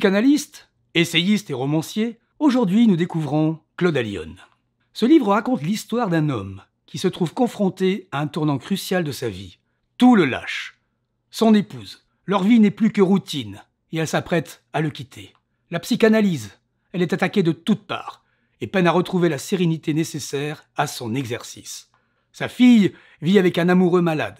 Psychanalyste, essayiste et romancier, aujourd'hui nous découvrons Claude Allion. Ce livre raconte l'histoire d'un homme qui se trouve confronté à un tournant crucial de sa vie. Tout le lâche. Son épouse. Leur vie n'est plus que routine et elle s'apprête à le quitter. La psychanalyse, elle est attaquée de toutes parts et peine à retrouver la sérénité nécessaire à son exercice. Sa fille vit avec un amoureux malade,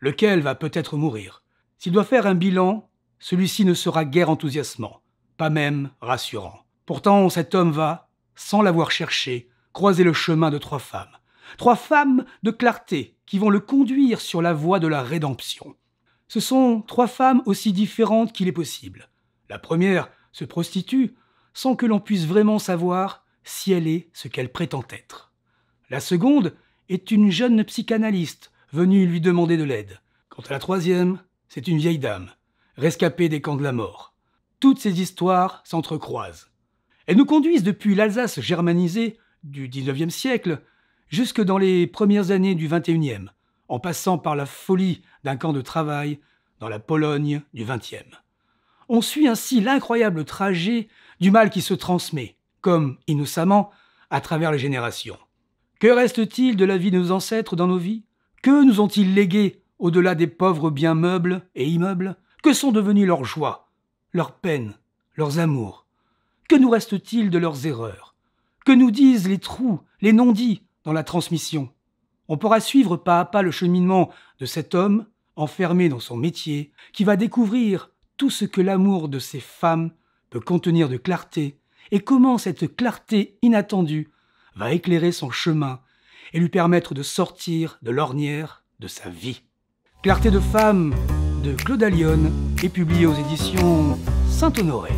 lequel va peut-être mourir. S'il doit faire un bilan, celui-ci ne sera guère enthousiasmant, pas même rassurant. Pourtant, cet homme va, sans l'avoir cherché, croiser le chemin de trois femmes. Trois femmes de clarté qui vont le conduire sur la voie de la rédemption. Ce sont trois femmes aussi différentes qu'il est possible. La première se prostitue sans que l'on puisse vraiment savoir si elle est ce qu'elle prétend être. La seconde est une jeune psychanalyste venue lui demander de l'aide. Quant à la troisième, c'est une vieille dame rescapés des camps de la mort. Toutes ces histoires s'entrecroisent. Elles nous conduisent depuis l'Alsace germanisée du XIXe siècle jusque dans les premières années du XXIe, en passant par la folie d'un camp de travail dans la Pologne du XXe. On suit ainsi l'incroyable trajet du mal qui se transmet, comme innocemment, à travers les générations. Que reste-t-il de la vie de nos ancêtres dans nos vies Que nous ont-ils légué au-delà des pauvres biens meubles et immeubles que sont devenues leurs joies, leurs peines, leurs amours Que nous reste-t-il de leurs erreurs Que nous disent les trous, les non-dits dans la transmission On pourra suivre pas à pas le cheminement de cet homme, enfermé dans son métier, qui va découvrir tout ce que l'amour de ces femmes peut contenir de clarté, et comment cette clarté inattendue va éclairer son chemin et lui permettre de sortir de l'ornière de sa vie. Clarté de femme, de Claude Allion et publié aux éditions Saint-Honoré.